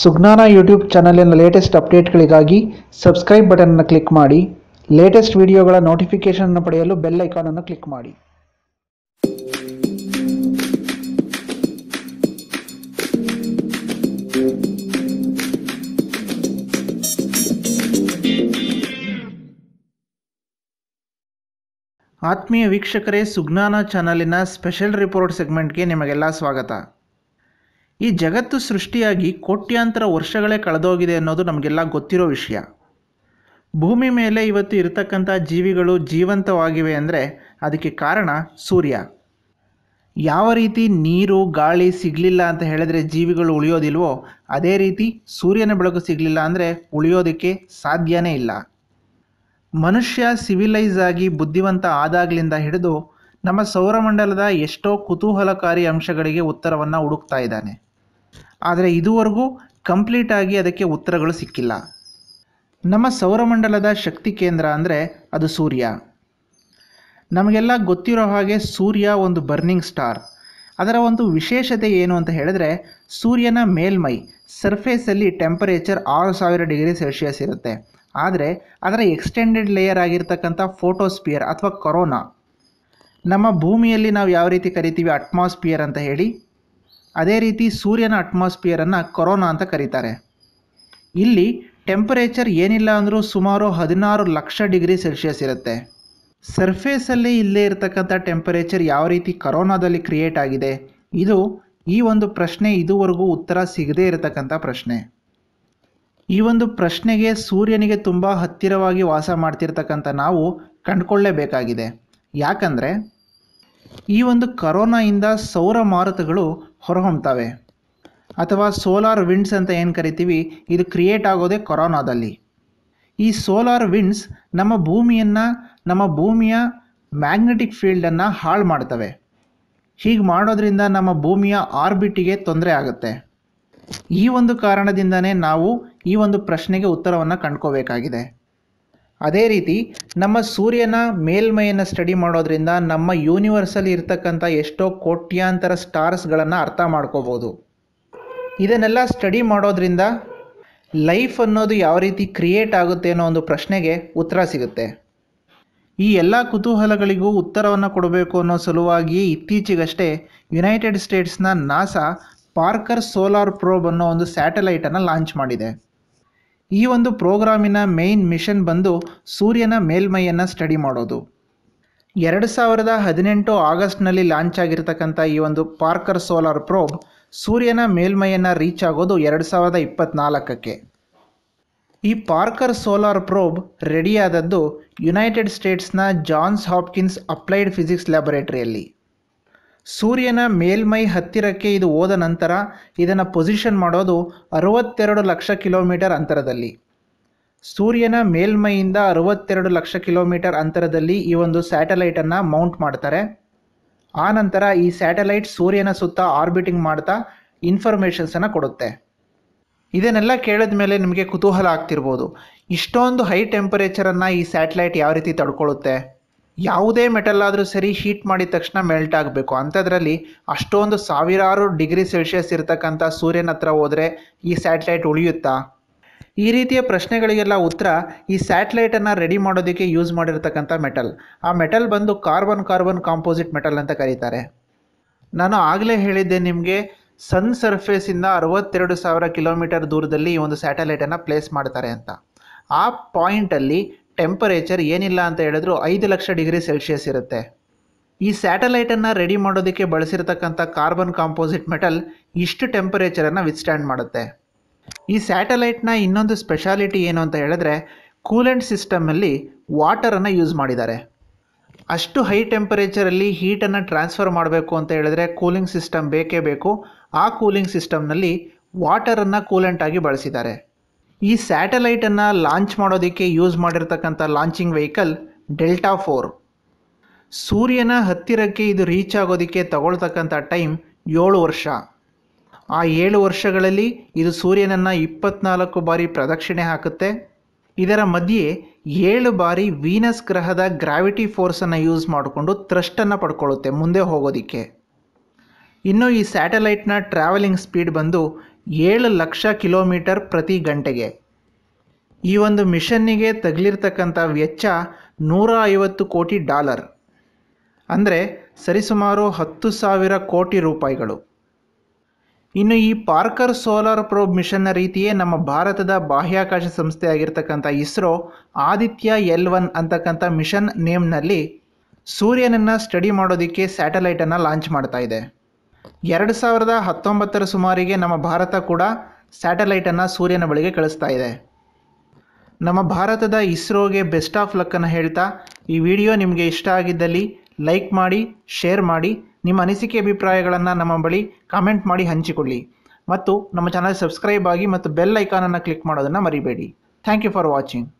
ಸುಜ್ಞಾನ YouTube ಚಾನಲಿನ latest ಅಪ್ಡೇಟ್ಗಳಿಗಾಗಿ subscribe ಬಟನನ್ನು ಕ್ಲಿಕ್ ಮಾಡಿ ಲೇಟೆಸ್ಟ್ ವಿಡಿಯೋಗಳ ಅನ್ನು ಪಡೆಯಲು ಬೆಲ್ ಐಕಾನನ್ನು ಕ್ಲಿಕ್ ಮಾಡಿ ಆತ್ಮೀಯ ವೀಕ್ಷಕರೇ ಸುಜ್ಞಾನ ಚಾನಲಿನ ಸ್ಪೆಷಲ್ ರಿಪೋರ್ಟ್ ಸೆಗ್ಮೆಂಟ್ಗೆ ನಿಮಗೆಲ್ಲ ಸ್ವಾಗತ ಈ ಜಗತ್ತು ಸೃಷ್ಟಿಯಾಗಿ ಕೋಟ್ಯಾಂತರ ವರ್ಷಗಳೇ ಕಳೆದೋಗಿದೆ ಅನ್ನೋದು ನಮಗೆಲ್ಲ ಗೊತ್ತಿರೋ ವಿಷಯ ಭೂಮಿ ಮೇಲೆ ಇವತ್ತು ಇರತಕ್ಕಂಥ ಜೀವಿಗಳು ಜೀವಂತವಾಗಿವೆ ಅಂದರೆ ಅದಕ್ಕೆ ಕಾರಣ ಸೂರ್ಯ ಯಾವ ರೀತಿ ನೀರು ಗಾಳಿ ಸಿಗಲಿಲ್ಲ ಅಂತ ಹೇಳಿದ್ರೆ ಜೀವಿಗಳು ಉಳಿಯೋದಿಲ್ವೋ ಅದೇ ರೀತಿ ಸೂರ್ಯನ ಬೆಳಕು ಸಿಗಲಿಲ್ಲ ಅಂದರೆ ಉಳಿಯೋದಕ್ಕೆ ಸಾಧ್ಯನೇ ಇಲ್ಲ ಮನುಷ್ಯ ಸಿವಿಲೈಸ್ ಆಗಿ ಬುದ್ಧಿವಂತ ಆದಾಗ್ಲಿಂದ ಹಿಡಿದು ನಮ್ಮ ಸೌರಮಂಡಲದ ಎಷ್ಟೋ ಕುತೂಹಲಕಾರಿ ಅಂಶಗಳಿಗೆ ಉತ್ತರವನ್ನು ಹುಡುಕ್ತಾ ಇದ್ದಾನೆ ಆದರೆ ಇದುವರೆಗೂ ಕಂಪ್ಲೀಟಾಗಿ ಅದಕ್ಕೆ ಉತ್ತರಗಳು ಸಿಕ್ಕಿಲ್ಲ ನಮ್ಮ ಸೌರಮಂಡಲದ ಶಕ್ತಿ ಕೇಂದ್ರ ಅಂದರೆ ಅದು ಸೂರ್ಯ ನಮಗೆಲ್ಲ ಗೊತ್ತಿರೋ ಹಾಗೆ ಸೂರ್ಯ ಒಂದು ಬರ್ನಿಂಗ್ ಸ್ಟಾರ್ ಅದರ ಒಂದು ವಿಶೇಷತೆ ಏನು ಅಂತ ಹೇಳಿದ್ರೆ ಸೂರ್ಯನ ಮೇಲ್ಮೈ ಸರ್ಫೇಸಲ್ಲಿ ಟೆಂಪರೇಚರ್ ಆರು ಸಾವಿರ ಡಿಗ್ರಿ ಸೆಲ್ಸಿಯಸ್ ಇರುತ್ತೆ ಆದರೆ ಅದರ ಎಕ್ಸ್ಟೆಂಡೆಡ್ ಲೇಯರ್ ಆಗಿರ್ತಕ್ಕಂಥ ಫೋಟೋಸ್ಪಿಯರ್ ಅಥವಾ ಕೊರೋನಾ ನಮ್ಮ ಭೂಮಿಯಲ್ಲಿ ನಾವು ಯಾವ ರೀತಿ ಕರಿತೀವಿ ಅಟ್ಮಾಸ್ಫಿಯರ್ ಅಂತ ಹೇಳಿ ಅದೇ ರೀತಿ ಸೂರ್ಯನ ಅಟ್ಮಾಸ್ಫಿಯರನ್ನು ಕೊರೋನಾ ಅಂತ ಕರೀತಾರೆ ಇಲ್ಲಿ ಟೆಂಪರೇಚರ್ ಏನಿಲ್ಲ ಅಂದರೂ ಸುಮಾರು ಹದಿನಾರು ಲಕ್ಷ ಡಿಗ್ರಿ ಸೆಲ್ಸಿಯಸ್ ಇರುತ್ತೆ ಸರ್ಫೇಸಲ್ಲಿ ಇಲ್ಲೇ ಇರತಕ್ಕಂಥ ಟೆಂಪರೇಚರ್ ಯಾವ ರೀತಿ ಕರೋನಾದಲ್ಲಿ ಕ್ರಿಯೇಟ್ ಆಗಿದೆ ಇದು ಈ ಒಂದು ಪ್ರಶ್ನೆ ಇದುವರೆಗೂ ಉತ್ತರ ಸಿಗದೇ ಇರತಕ್ಕಂಥ ಪ್ರಶ್ನೆ ಈ ಒಂದು ಪ್ರಶ್ನೆಗೆ ಸೂರ್ಯನಿಗೆ ತುಂಬ ಹತ್ತಿರವಾಗಿ ವಾಸ ಮಾಡ್ತಿರ್ತಕ್ಕಂಥ ನಾವು ಕಂಡುಕೊಳ್ಳೇಬೇಕಾಗಿದೆ ಯಾಕಂದರೆ ಈ ಒಂದು ಕರೋನಾಯಿಂದ ಸೌರ ಮಾರುತಗಳು ಹೊರಹೊಮ್ತವೆ ಅಥವಾ ಸೋಲಾರ್ ವಿಂಡ್ಸ್ ಅಂತ ಏನು ಕರಿತೀವಿ ಇದು ಕ್ರಿಯೇಟ್ ಆಗೋದೇ ಕೊರೋನಾದಲ್ಲಿ ಈ ಸೋಲಾರ್ ವಿಂಡ್ಸ್ ನಮ್ಮ ಭೂಮಿಯನ್ನು ನಮ್ಮ ಭೂಮಿಯ ಮ್ಯಾಗ್ನೆಟಿಕ್ ಫೀಲ್ಡನ್ನು ಹಾಳು ಮಾಡ್ತವೆ ಹೀಗೆ ಮಾಡೋದ್ರಿಂದ ನಮ್ಮ ಭೂಮಿಯ ಆರ್ಬಿಟಿಗೆ ತೊಂದರೆ ಆಗುತ್ತೆ ಈ ಒಂದು ಕಾರಣದಿಂದನೇ ನಾವು ಈ ಒಂದು ಪ್ರಶ್ನೆಗೆ ಉತ್ತರವನ್ನು ಕಂಡ್ಕೋಬೇಕಾಗಿದೆ ಅದೇ ರೀತಿ ನಮ್ಮ ಸೂರ್ಯನ ಮೇಲ್ಮೈಯನ್ನು ಸ್ಟಡಿ ಮಾಡೋದ್ರಿಂದ ನಮ್ಮ ಯೂನಿವರ್ಸಲ್ಲಿ ಇರ್ತಕ್ಕಂಥ ಎಷ್ಟೋ ಕೋಟ್ಯಾಂತರ ಸ್ಟಾರ್ಸ್ಗಳನ್ನು ಅರ್ಥ ಮಾಡ್ಕೋಬೋದು ಇದನ್ನೆಲ್ಲ ಸ್ಟಡಿ ಮಾಡೋದ್ರಿಂದ ಲೈಫ್ ಅನ್ನೋದು ಯಾವ ರೀತಿ ಕ್ರಿಯೇಟ್ ಆಗುತ್ತೆ ಅನ್ನೋ ಒಂದು ಪ್ರಶ್ನೆಗೆ ಉತ್ತರ ಸಿಗುತ್ತೆ ಈ ಎಲ್ಲ ಕುತೂಹಲಗಳಿಗೂ ಉತ್ತರವನ್ನು ಕೊಡಬೇಕು ಅನ್ನೋ ಸಲುವಾಗಿ ಇತ್ತೀಚೆಗಷ್ಟೇ ಯುನೈಟೆಡ್ ಸ್ಟೇಟ್ಸ್ನ ನಾಸಾ ಪಾರ್ಕರ್ ಸೋಲಾರ್ ಪ್ರೋಬ್ ಅನ್ನೋ ಒಂದು ಸ್ಯಾಟಲೈಟನ್ನು ಲಾಂಚ್ ಮಾಡಿದೆ ಈ ಒಂದು ಪ್ರೋಗ್ರಾಮಿನ ಮೇನ್ ಮಿಷನ್ ಬಂದು ಸೂರ್ಯನ ಮೇಲ್ಮೈಯನ್ನು ಸ್ಟಡಿ ಮಾಡೋದು ಎರಡು ಸಾವಿರದ ಹದಿನೆಂಟು ಆಗಸ್ಟ್ನಲ್ಲಿ ಲಾಂಚ್ ಆಗಿರ್ತಕ್ಕಂಥ ಈ ಒಂದು ಪಾರ್ಕರ್ ಸೋಲಾರ್ ಪ್ರೋಬ್ ಸೂರ್ಯನ ಮೇಲ್ಮೈಯನ್ನು ರೀಚ್ ಆಗೋದು ಎರಡು ಸಾವಿರದ ಇಪ್ಪತ್ತ್ನಾಲ್ಕಕ್ಕೆ ಈ ಪಾರ್ಕರ್ ಸೋಲಾರ್ ಪ್ರೋಬ್ ರೆಡಿಯಾದದ್ದು ಯುನೈಟೆಡ್ ಸ್ಟೇಟ್ಸ್ನ ಜಾನ್ಸ್ ಹಾಪ್ಕಿನ್ಸ್ ಅಪ್ಲೈಡ್ ಫಿಸಿಕ್ಸ್ ಲ್ಯಾಬೊರೇಟರಿಯಲ್ಲಿ ಸೂರ್ಯನ ಮೇಲ್ಮೈ ಹತ್ತಿರಕ್ಕೆ ಇದು ಹೋದ ನಂತರ ಇದನ್ನು ಪೊಸಿಷನ್ ಮಾಡೋದು ಅರುವತ್ತೆರಡು ಲಕ್ಷ ಕಿಲೋಮೀಟರ್ ಅಂತರದಲ್ಲಿ ಸೂರ್ಯನ ಮೇಲ್ಮೈಯಿಂದ ಅರುವತ್ತೆರಡು ಲಕ್ಷ ಕಿಲೋಮೀಟರ್ ಅಂತರದಲ್ಲಿ ಈ ಒಂದು ಸ್ಯಾಟಲೈಟನ್ನು ಮೌಂಟ್ ಮಾಡ್ತಾರೆ ಆ ನಂತರ ಈ ಸ್ಯಾಟಲೈಟ್ ಸೂರ್ಯನ ಸುತ್ತ ಆರ್ಬಿಟಿಂಗ್ ಮಾಡ್ತಾ ಇನ್ಫಾರ್ಮೇಷನ್ಸನ್ನು ಕೊಡುತ್ತೆ ಇದನ್ನೆಲ್ಲ ಕೇಳಿದ ಮೇಲೆ ನಿಮಗೆ ಕುತೂಹಲ ಆಗ್ತಿರ್ಬೋದು ಇಷ್ಟೊಂದು ಹೈ ಟೆಂಪರೇಚರನ್ನು ಈ ಸ್ಯಾಟಲೈಟ್ ಯಾವ ರೀತಿ ತಡ್ಕೊಳ್ಳುತ್ತೆ ಯಾವುದೇ ಮೆಟಲ್ ಆದರೂ ಸರಿ ಹೀಟ್ ಮಾಡಿದ ತಕ್ಷಣ ಮೆಲ್ಟ್ ಆಗಬೇಕು ಅಂಥದ್ರಲ್ಲಿ ಅಷ್ಟೊಂದು ಸಾವಿರಾರು ಡಿಗ್ರಿ ಸೆಲ್ಷಿಯಸ್ ಇರತಕ್ಕಂಥ ಸೂರ್ಯನ ಹತ್ರ ಹೋದರೆ ಈ ಸ್ಯಾಟಲೈಟ್ ಉಳಿಯುತ್ತಾ ಈ ರೀತಿಯ ಪ್ರಶ್ನೆಗಳಿಗೆಲ್ಲ ಉತ್ತರ ಈ ಸ್ಯಾಟಲೈಟನ್ನು ರೆಡಿ ಮಾಡೋದಕ್ಕೆ ಯೂಸ್ ಮಾಡಿರ್ತಕ್ಕಂಥ ಮೆಟಲ್ ಆ ಮೆಟಲ್ ಬಂದು ಕಾರ್ಬನ್ ಕಾರ್ಬನ್ ಕಾಂಪೋಸಿಟ್ ಮೆಟಲ್ ಅಂತ ಕರೀತಾರೆ ನಾನು ಆಗಲೇ ಹೇಳಿದ್ದೆ ನಿಮಗೆ ಸನ್ ಸರ್ಫೇಸಿಂದ ಅರವತ್ತೆರಡು ಸಾವಿರ ಕಿಲೋಮೀಟರ್ ದೂರದಲ್ಲಿ ಈ ಒಂದು ಸ್ಯಾಟಲೈಟನ್ನು ಪ್ಲೇಸ್ ಮಾಡ್ತಾರೆ ಅಂತ ಆ ಪಾಯಿಂಟಲ್ಲಿ ಟೆಂಪರೇಚರ್ ಏನಿಲ್ಲ ಅಂತ ಹೇಳಿದ್ರು ಐದು ಲಕ್ಷ ಡಿಗ್ರಿ ಸೆಲ್ಸಿಯಸ್ ಇರುತ್ತೆ ಈ ಸ್ಯಾಟಲೈಟನ್ನು ರೆಡಿ ಮಾಡೋದಕ್ಕೆ ಬಳಸಿರತಕ್ಕಂಥ ಕಾರ್ಬನ್ ಕಾಂಪೋಸಿಟ್ ಮೆಟಲ್ ಇಷ್ಟು ಟೆಂಪರೇಚರನ್ನು ವಿತ್ಸ್ಟ್ಯಾಂಡ್ ಮಾಡುತ್ತೆ ಈ ಸ್ಯಾಟಲೈಟ್ನ ಇನ್ನೊಂದು ಸ್ಪೆಷಾಲಿಟಿ ಏನು ಅಂತ ಹೇಳಿದ್ರೆ ಕೂಲೆಂಟ್ ಸಿಸ್ಟಮಲ್ಲಿ ವಾಟರನ್ನು ಯೂಸ್ ಮಾಡಿದ್ದಾರೆ ಅಷ್ಟು ಹೈ ಟೆಂಪರೇಚರಲ್ಲಿ ಹೀಟನ್ನು ಟ್ರಾನ್ಸ್ಫರ್ ಮಾಡಬೇಕು ಅಂತ ಹೇಳಿದ್ರೆ ಕೂಲಿಂಗ್ ಸಿಸ್ಟಮ್ ಬೇಕೇ ಬೇಕು ಆ ಕೂಲಿಂಗ್ ಸಿಸ್ಟಮ್ನಲ್ಲಿ ವಾಟರನ್ನು ಕೂಲೆಂಟಾಗಿ ಬಳಸಿದ್ದಾರೆ ಈ ಸ್ಯಾಟಲೈಟನ್ನು ಲಾಂಚ್ ಮಾಡೋದಕ್ಕೆ ಯೂಸ್ ಮಾಡಿರ್ತಕ್ಕಂಥ ಲಾಂಚಿಂಗ್ ವೆಹಿಕಲ್ ಡೆಲ್ಟಾ ಫೋರ್ ಸೂರ್ಯನ ಹತ್ತಿರಕ್ಕೆ ಇದು ರೀಚ್ ಆಗೋದಕ್ಕೆ ತಗೊಳ್ತಕ್ಕಂಥ ಟೈಮ್ ಏಳು ವರ್ಷ ಆ ಏಳು ವರ್ಷಗಳಲ್ಲಿ ಇದು ಸೂರ್ಯನನ್ನು ಇಪ್ಪತ್ನಾಲ್ಕು ಬಾರಿ ಪ್ರದಕ್ಷಿಣೆ ಹಾಕುತ್ತೆ ಇದರ ಮಧ್ಯೆ ಏಳು ಬಾರಿ ವೀನಸ್ ಗ್ರಹದ ಗ್ರಾವಿಟಿ ಫೋರ್ಸನ್ನು ಯೂಸ್ ಮಾಡಿಕೊಂಡು ಥ್ರಸ್ಟನ್ನು ಪಡ್ಕೊಳ್ಳುತ್ತೆ ಮುಂದೆ ಹೋಗೋದಕ್ಕೆ ಇನ್ನು ಈ ಸ್ಯಾಟಲೈಟ್ನ ಟ್ರಾವೆಲಿಂಗ್ ಸ್ಪೀಡ್ ಬಂದು ಏಳು ಲಕ್ಷ ಕಿಲೋಮೀಟರ್ ಪ್ರತಿ ಗಂಟೆಗೆ ಈ ಒಂದು ಮಿಷನ್ನಿಗೆ ತಗಲಿರ್ತಕ್ಕಂಥ ವೆಚ್ಚ ನೂರ ಐವತ್ತು ಕೋಟಿ ಡಾಲರ್ ಅಂದರೆ ಸರಿಸುಮಾರು ಹತ್ತು ಸಾವಿರ ಕೋಟಿ ರೂಪಾಯಿಗಳು ಇನ್ನು ಈ ಪಾರ್ಕರ್ ಸೋಲಾರ್ ಪ್ರೋಬ್ ಮಿಷನ್ನ ರೀತಿಯೇ ನಮ್ಮ ಭಾರತದ ಬಾಹ್ಯಾಕಾಶ ಸಂಸ್ಥೆ ಆಗಿರ್ತಕ್ಕಂಥ ಇಸ್ರೋ ಆದಿತ್ಯ ಎಲ್ ಒನ್ ಅಂತಕ್ಕಂಥ ಮಿಷನ್ ನೇಮ್ನಲ್ಲಿ ಸೂರ್ಯನನ್ನು ಸ್ಟಡಿ ಮಾಡೋದಕ್ಕೆ ಸ್ಯಾಟಲೈಟನ್ನು ಲಾಂಚ್ ಮಾಡ್ತಾ ಇದೆ ಎರಡು ಸಾವಿರದ ಹತ್ತೊಂಬತ್ತರ ಸುಮಾರಿಗೆ ನಮ್ಮ ಭಾರತ ಕೂಡ ಸ್ಯಾಟಲೈಟನ್ನು ಸೂರ್ಯನ ಬಳಿಗೆ ಕಳಿಸ್ತಾ ಇದೆ ನಮ್ಮ ಭಾರತದ ಇಸ್ರೋಗೆ ಬೆಸ್ಟ್ ಆಫ್ ಲಕ್ಕನ್ನು ಹೇಳ್ತಾ ಈ ವಿಡಿಯೋ ನಿಮಗೆ ಇಷ್ಟ ಆಗಿದ್ದಲ್ಲಿ ಲೈಕ್ ಮಾಡಿ ಶೇರ್ ಮಾಡಿ ನಿಮ್ಮ ಅನಿಸಿಕೆ ಅಭಿಪ್ರಾಯಗಳನ್ನು ನಮ್ಮ ಬಳಿ ಕಾಮೆಂಟ್ ಮಾಡಿ ಹಂಚಿಕೊಳ್ಳಿ ಮತ್ತು ನಮ್ಮ ಚಾನಲ್ ಸಬ್ಸ್ಕ್ರೈಬ್ ಆಗಿ ಮತ್ತು ಬೆಲ್ ಐಕಾನನ್ನು ಕ್ಲಿಕ್ ಮಾಡೋದನ್ನು ಮರಿಬೇಡಿ ಥ್ಯಾಂಕ್ ಯು ಫಾರ್ ವಾಚಿಂಗ್